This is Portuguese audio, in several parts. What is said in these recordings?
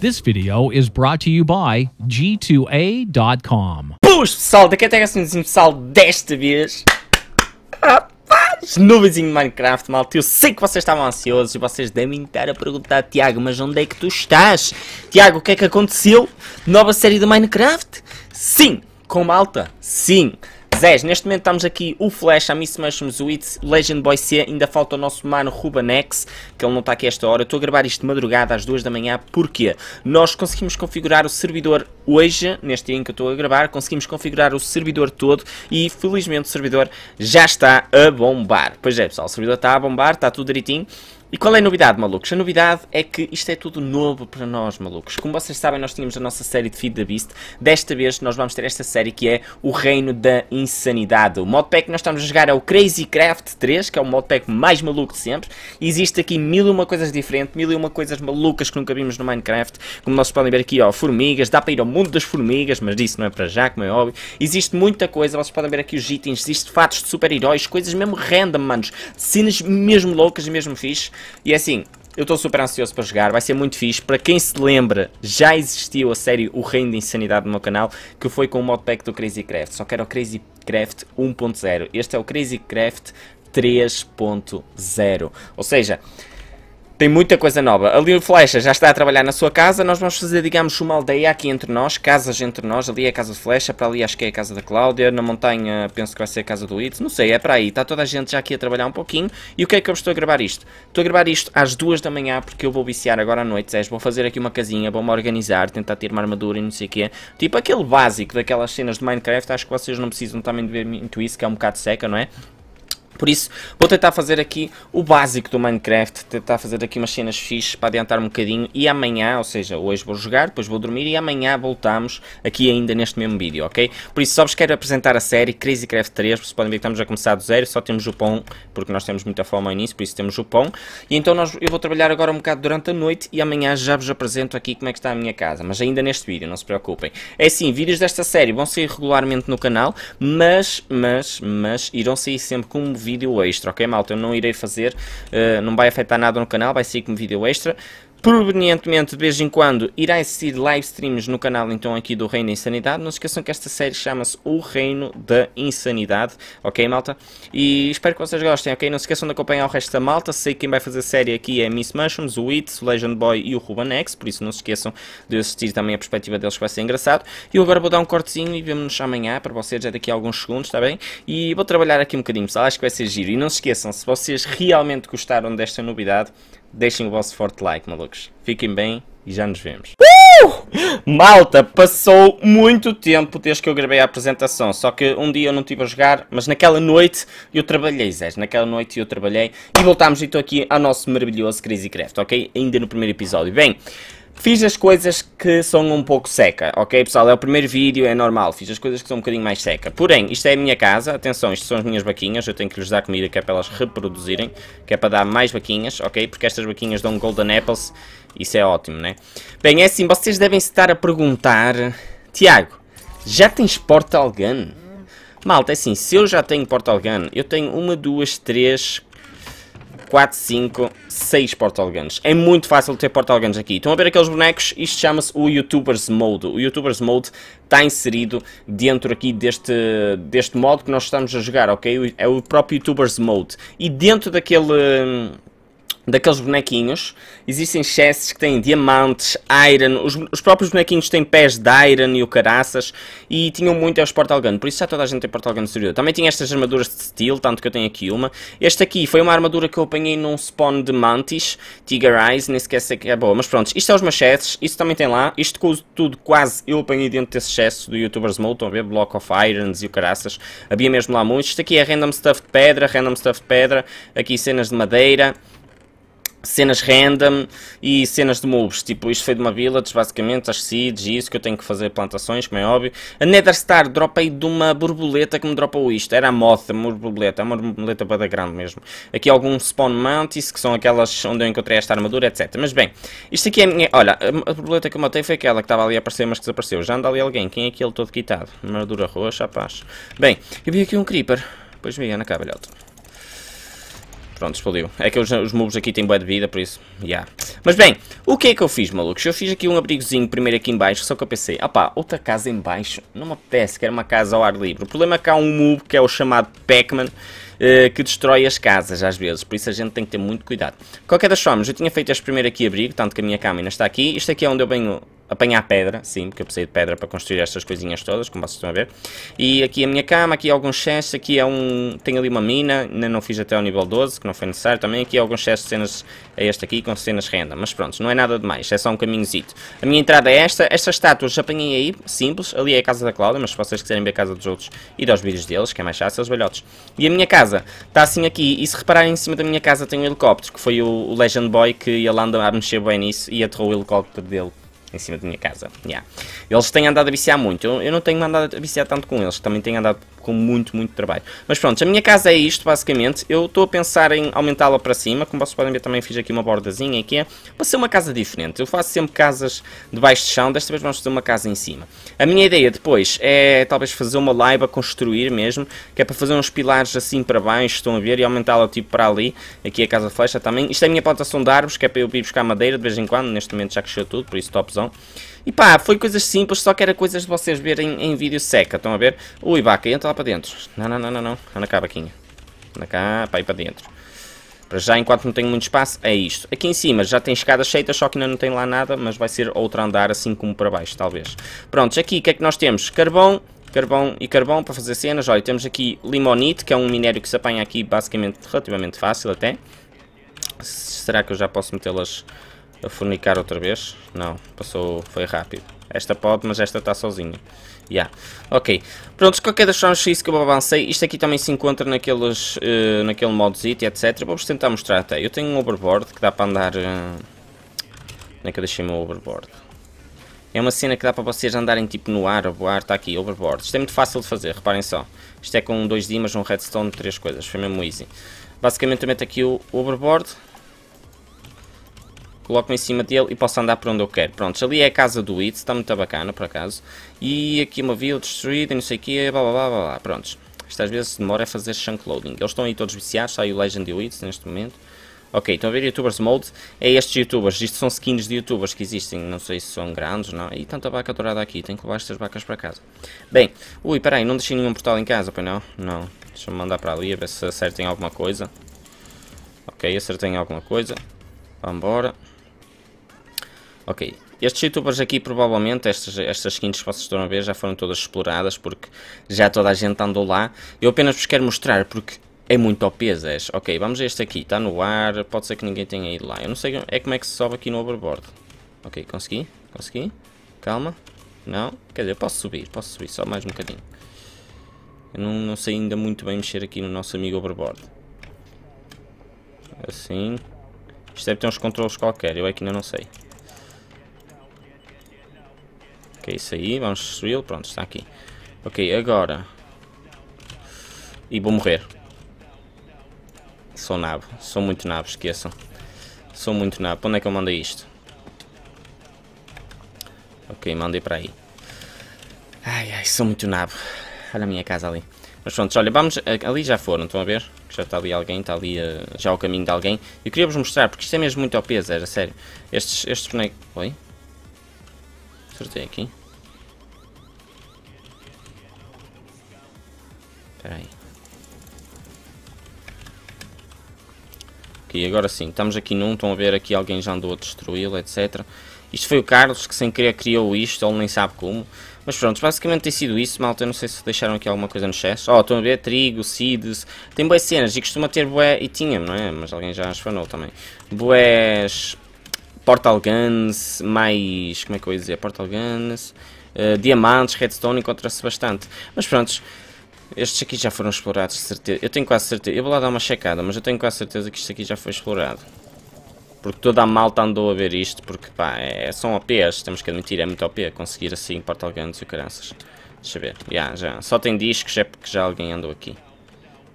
This video is brought to you by G2A.com. Boas pessoal, daqui até assim, assim pessoal, desta vez. Rapaz, novizinho de Minecraft, malta. Eu sei que vocês estavam ansiosos e vocês devem estar a perguntar, Tiago, mas onde é que tu estás? Tiago, o que é que aconteceu? Nova série de Minecraft? Sim, com malta, sim. Zés, neste momento estamos aqui o Flash, a Miss Mushrooms, o It's, Legend Boy C, ainda falta o nosso mano Rubanex, que ele não está aqui esta hora. Eu estou a gravar isto de madrugada às 2 da manhã, porque nós conseguimos configurar o servidor hoje, neste dia em que eu estou a gravar, conseguimos configurar o servidor todo e felizmente o servidor já está a bombar. Pois é pessoal, o servidor está a bombar, está tudo direitinho. E qual é a novidade, malucos? A novidade é que isto é tudo novo para nós, malucos. Como vocês sabem, nós tínhamos a nossa série de Feed the Beast. Desta vez, nós vamos ter esta série que é o Reino da Insanidade. O modpack que nós estamos a jogar é o Crazy Craft 3, que é o modpack mais maluco de sempre. Existe aqui mil e uma coisas diferentes, mil e uma coisas malucas que nunca vimos no Minecraft. Como vocês podem ver aqui, ó, formigas. Dá para ir ao mundo das formigas, mas disso não é para já, como é óbvio. Existe muita coisa. Vocês podem ver aqui os itens. Existe fatos de super-heróis, coisas mesmo random, manos. Cenas mesmo loucas e mesmo fixe. E é assim, eu estou super ansioso para jogar, vai ser muito fixe. Para quem se lembra, já existiu a série O Reino da Insanidade no meu canal, que foi com o modpack do Crazy Craft. Só que era o Crazy Craft 1.0. Este é o Crazy Craft 3.0. Ou seja, tem muita coisa nova. Ali o Flecha já está a trabalhar na sua casa. Nós vamos fazer, digamos, uma aldeia aqui entre nós. Casas entre nós. Ali é a casa do Flecha. Para ali acho que é a casa da Cláudia. Na montanha penso que vai ser a casa do Itz. Não sei, é para aí. Está toda a gente já aqui a trabalhar um pouquinho. E o que é que eu estou a gravar isto? Estou a gravar isto às duas da manhã porque eu vou viciar agora à noite. Zés, vou fazer aqui uma casinha. Vou-me organizar. Tentar ter uma armadura e não sei o quê. Tipo aquele básico daquelas cenas de Minecraft. Acho que vocês não precisam também de ver muito isso. Que é um bocado seca, não é? Por isso, vou tentar fazer aqui o básico do Minecraft, tentar fazer aqui umas cenas fixas para adiantar um bocadinho e amanhã, ou seja, hoje vou jogar, depois vou dormir e amanhã voltamos aqui ainda neste mesmo vídeo, ok? Por isso, só vos quero apresentar a série Crazy Craft 3, vocês podem ver que estamos a começar do zero, só temos o pão, porque nós temos muita fome ao início, por isso temos o pão. E então nós, eu vou trabalhar agora um bocado durante a noite e amanhã já vos apresento aqui como é que está a minha casa, mas ainda neste vídeo, não se preocupem. É assim, vídeos desta série vão sair regularmente no canal, mas, mas, mas, irão sair sempre como vídeo vídeo extra, ok malta? Eu não irei fazer, uh, não vai afetar nada no canal, vai ser como vídeo extra, Provenientemente, de vez em quando, irá existir live streams no canal então aqui do Reino da Insanidade. Não se esqueçam que esta série chama-se O Reino da Insanidade, ok malta? E espero que vocês gostem, ok? Não se esqueçam de acompanhar o resto da malta. Sei que quem vai fazer a série aqui é Miss Mushrooms, o It, o Legend Boy e o Ruben X, por isso não se esqueçam de assistir também a perspectiva deles que vai ser engraçado. E eu agora vou dar um cortezinho e vemos nos amanhã para vocês, já é daqui a alguns segundos, está bem? E vou trabalhar aqui um bocadinho, pessoal, acho que vai ser giro. E não se esqueçam, se vocês realmente gostaram desta novidade, Deixem o vosso forte like, malucos. Fiquem bem e já nos vemos. Uh! Malta, passou muito tempo desde que eu gravei a apresentação, só que um dia eu não estive a jogar, mas naquela noite eu trabalhei, Zé, naquela noite eu trabalhei e voltámos então aqui ao nosso maravilhoso Crazy Craft, ok? Ainda no primeiro episódio. Bem, Fiz as coisas que são um pouco seca, ok pessoal? É o primeiro vídeo, é normal, fiz as coisas que são um bocadinho mais seca. Porém, isto é a minha casa, atenção, isto são as minhas vaquinhas, eu tenho que lhes dar comida que é para elas reproduzirem, que é para dar mais vaquinhas, ok? Porque estas vaquinhas dão golden apples, isso é ótimo, né? Bem, é assim, vocês devem estar a perguntar... Tiago, já tens portal gun? Malta, é assim, se eu já tenho portal gun, eu tenho uma, duas, três, 4, 5, 6 portal guns. É muito fácil ter portal guns aqui. Estão a ver aqueles bonecos? Isto chama-se o YouTubers Mode. O YouTubers Mode está inserido dentro aqui deste, deste modo que nós estamos a jogar, ok? É o próprio YouTubers Mode. E dentro daquele hum, daqueles bonequinhos. Existem chassis que têm diamantes, iron, os, os, próprios bonequinhos têm pés de iron e o caraças, e tinham muito aos é Portal Gun, por isso já toda a gente tem Portal Gun servidor Também tinha estas armaduras de steel, tanto que eu tenho aqui uma. Esta aqui foi uma armadura que eu apanhei num spawn de mantis, Tiger Eyes, nem sequer sei que é boa, mas pronto, isto é os meus chassis, isso também tem lá, isto tudo quase eu apanhei dentro desse chassi do YouTubers Mode, estão a ver, Block of Irons e o caraças, havia mesmo lá muitos. Isto aqui é random stuff de pedra, random stuff de pedra, aqui cenas de madeira, cenas random e cenas de moves tipo isto foi de uma village basicamente, as seeds e isso que eu tenho que fazer plantações, como é óbvio. A Netherstar dropei de uma borboleta que me dropou isto, era a moth, a borboleta, é uma borboleta bada grande mesmo. Aqui algum spawn mantis, que são aquelas onde eu encontrei esta armadura, etc. Mas bem, isto aqui é a minha, olha, a borboleta que eu matei foi aquela que estava ali a aparecer mas que desapareceu. Já anda ali alguém, quem é aquele todo quitado? Armadura roxa, rapaz. Bem, eu vi aqui um creeper, pois me é na cavalhota. Pronto, explodiu. É que os, os mobs aqui têm boa de vida, por isso, já. Yeah. Mas bem, o que é que eu fiz, malucos? Eu fiz aqui um abrigozinho primeiro aqui em baixo, só que eu pensei, ah pá, outra casa em baixo, não me apetece, era uma casa ao ar livre. O problema é que há um mob que é o chamado Pac-Man, eh, que destrói as casas às vezes, por isso a gente tem que ter muito cuidado. Qualquer das formas, eu tinha feito este primeiro aqui abrigo, tanto que a minha cama ainda está aqui. Isto aqui é onde eu venho apanhar pedra, sim, porque eu precisei de pedra para construir estas coisinhas todas, como vocês estão a ver. E aqui a minha cama, aqui alguns chests, aqui é um... tem ali uma mina, ainda não fiz até ao nível 12, que não foi necessário também. Aqui alguns chests, cenas, é este aqui, com cenas renda, mas pronto, não é nada demais, é só um caminhozito. A minha entrada é esta, estas estátuas apanhei aí, simples, ali é a casa da Cláudia, mas se vocês quiserem ver a casa dos outros e aos vídeos deles, que é mais fácil, os velhotes. E a minha casa, está assim aqui, e se repararem em cima da minha casa tem um helicóptero, que foi o, o Legend Boy que ele anda a mexer bem nisso e aterrou o helicóptero dele em cima da minha casa. Yeah. Eles têm andado a viciar muito. Eu, eu não tenho andado a viciar tanto com eles, também tenho andado com muito, muito trabalho. Mas pronto, a minha casa é isto, basicamente. Eu estou a pensar em aumentá-la para cima. Como vocês podem ver, também fiz aqui uma bordazinha aqui. É para ser uma casa diferente. Eu faço sempre casas debaixo de chão. Desta vez vamos fazer uma casa em cima. A minha ideia depois é talvez fazer uma live a construir mesmo. Que é para fazer uns pilares assim para baixo, estão a ver? E aumentá-la tipo para ali. Aqui a casa flecha também. Isto é a minha plantação de árvores, que é para eu ir buscar madeira de vez em quando. Neste momento já cresceu tudo, por isso topzão. E pá, foi coisas simples, só que era coisas de vocês verem em vídeo seca, estão a ver? Ui, vaca, entra lá para dentro. Não, não, não, não, não. Anda cá, vaquinha. Anda cá, pá, aí para dentro. Para já, enquanto não tenho muito espaço, é isto. Aqui em cima já tem escadas cheitas, só que ainda não tem lá nada, mas vai ser outro andar, assim como para baixo, talvez. Prontos, aqui o que é que nós temos? Carvão, carvão e carvão para fazer cenas. Olha, temos aqui limonite, que é um minério que se apanha aqui basicamente relativamente fácil até. Será que eu já posso metê-las a fornicar outra vez. Não, passou, foi rápido. Esta pode, mas esta está sozinha. Já. Yeah. Ok. Pronto, de qualquer das formas foi isso que eu avancei. Isto aqui também se encontra naqueles, uh, naquele modozito, etc. Vou-vos tentar mostrar até. Eu tenho um overboard que dá para andar... Uh... Eh, Onde é que eu deixei meu overboard? É uma cena que dá para vocês andarem tipo no ar, a voar, está aqui, overboard. Isto é muito fácil de fazer, reparem só. Isto é com dois dimas, um redstone, três coisas, foi mesmo easy. Basicamente eu meto aqui o overboard, coloco-me em cima dele e posso andar por onde eu quero. Prontos, ali é a casa do It, está muito bacana por acaso. E aqui uma vila destruída e não sei o quê, blá blá blá blá blá. Prontos, isto às vezes demora a fazer chunk loading. Eles estão aí todos viciados, sai o Legend of It neste momento. Ok, estão a ver YouTubers Mode? É estes YouTubers, isto são skins de YouTubers que existem, não sei se são grandes ou não. E tanta vaca dourada aqui, tenho que levar estas vacas para casa. Bem, ui, peraí, não deixei nenhum portal em casa, pois não? Não, deixa-me mandar para ali a ver se acertem alguma coisa. Ok, acertem alguma coisa. Vambora. embora. Ok, estes youtubers aqui provavelmente, estas, estas skins que vocês estão a ver já foram todas exploradas porque já toda a gente andou lá. Eu apenas vos quero mostrar porque é muito OP, Zés. Ok, vamos a este aqui, está no ar, pode ser que ninguém tenha ido lá. Eu não sei é como é que se sobe aqui no overboard. Ok, consegui, consegui, calma, não, quer dizer, posso subir, posso subir, só mais um bocadinho. Eu não, não sei ainda muito bem mexer aqui no nosso amigo overboard. Assim, isto deve ter uns controles qualquer, eu é que ainda não sei é isso aí, vamos destruí lo pronto, está aqui. Ok, agora. E vou morrer. Sou nabo, sou muito nabo, esqueçam. Sou muito nabo. Para onde é que eu mandei isto? Ok, mandei para aí. Ai, ai, sou muito nabo. Olha a minha casa ali. Mas pronto, olha, vamos, eh, ali já foram, estão a ver? já está ali alguém, está ali uh, já o caminho de alguém. Eu queria-vos mostrar, porque isto é mesmo muito ao peso, era sério. Estes, estes bonecos... Oi? Acertei aqui. Espera aí. Ok, agora sim, estamos aqui num, estão a ver aqui alguém já andou a destruí-lo, etc. Isto foi o Carlos que sem querer criou isto, ele nem sabe como. Mas pronto, basicamente tem sido isso, malta, eu não sei se deixaram aqui alguma coisa no chat. Ó, oh, estão a ver, trigo, seeds, tem boas cenas e costuma ter boé, e tinha, não é? Mas alguém já asfanou também. Boés, portal guns, mais, como é que eu ia dizer, portal guns, uh, diamantes, redstone, encontra-se bastante. Mas pronto, estes aqui já foram explorados, certeza. Eu tenho quase certeza. Eu vou lá dar uma checada, mas eu tenho quase certeza que isto aqui já foi explorado. Porque toda a malta andou a ver isto, porque pá, é, são OPs, temos que admitir, é muito OP conseguir assim porta-alganos e caraças. Deixa eu ver, já, já. Só tem discos, é porque já alguém andou aqui.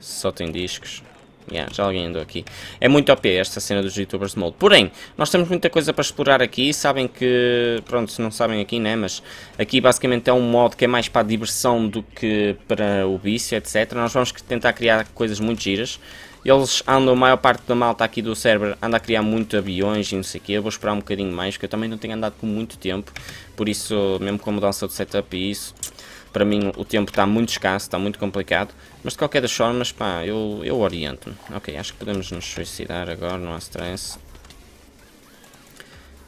Só tem discos. Yeah, já alguém andou aqui. É muito OP esta cena dos youtubers de molde Porém, nós temos muita coisa para explorar aqui. Sabem que... Pronto, se não sabem aqui, né? Mas aqui basicamente é um modo que é mais para a diversão do que para o vício, etc. Nós vamos tentar criar coisas muito giras. Eles andam, a maior parte da malta aqui do server anda a criar muito aviões e não sei o quê. Eu vou esperar um bocadinho mais, porque eu também não tenho andado com muito tempo. Por isso, mesmo com a mudança de setup e isso para mim o tempo está muito escasso, está muito complicado, mas de qualquer das formas, pá, eu, eu oriento-me. Ok, acho que podemos nos suicidar agora, não há stress.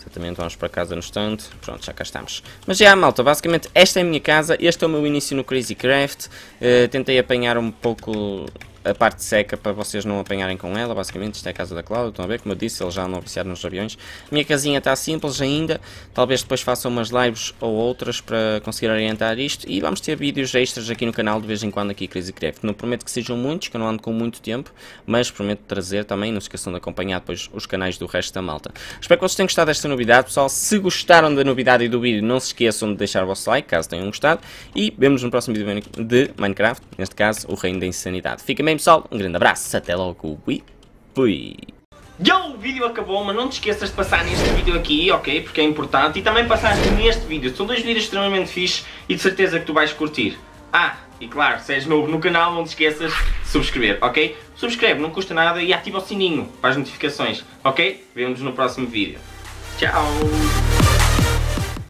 Exatamente, vamos para casa no instante. Pronto, já cá estamos. Mas já, malta, basicamente esta é a minha casa, este é o meu início no Crazy Craft. Uh, tentei apanhar um pouco a parte seca para vocês não apanharem com ela, basicamente, isto é a casa da Cláudia, estão a ver, como eu disse, eles já andam a viciar nos aviões. minha casinha está simples ainda, talvez depois faça umas lives ou outras para conseguir orientar isto, e vamos ter vídeos extras aqui no canal de vez em quando aqui Crazy Craft. Não prometo que sejam muitos, que eu não ando com muito tempo, mas prometo trazer também, não se esqueçam de acompanhar depois os canais do resto da malta. Espero que vocês tenham gostado desta novidade, pessoal, se gostaram da novidade e do vídeo, não se esqueçam de deixar o vosso like, caso tenham gostado, e vemos no próximo vídeo de Minecraft, neste caso, o Reino da Insanidade. Fica bem pessoal, um grande abraço, até logo e fui! Já o vídeo acabou, mas não te esqueças de passar neste vídeo aqui, ok? Porque é importante. E também passar neste vídeo. São dois vídeos extremamente fixes e de certeza que tu vais curtir. Ah, e claro, se és novo no canal, não te esqueças de subscrever, ok? Subscreve, não custa nada e ativa o sininho para as notificações, ok? Vemo-nos no próximo vídeo. Tchau!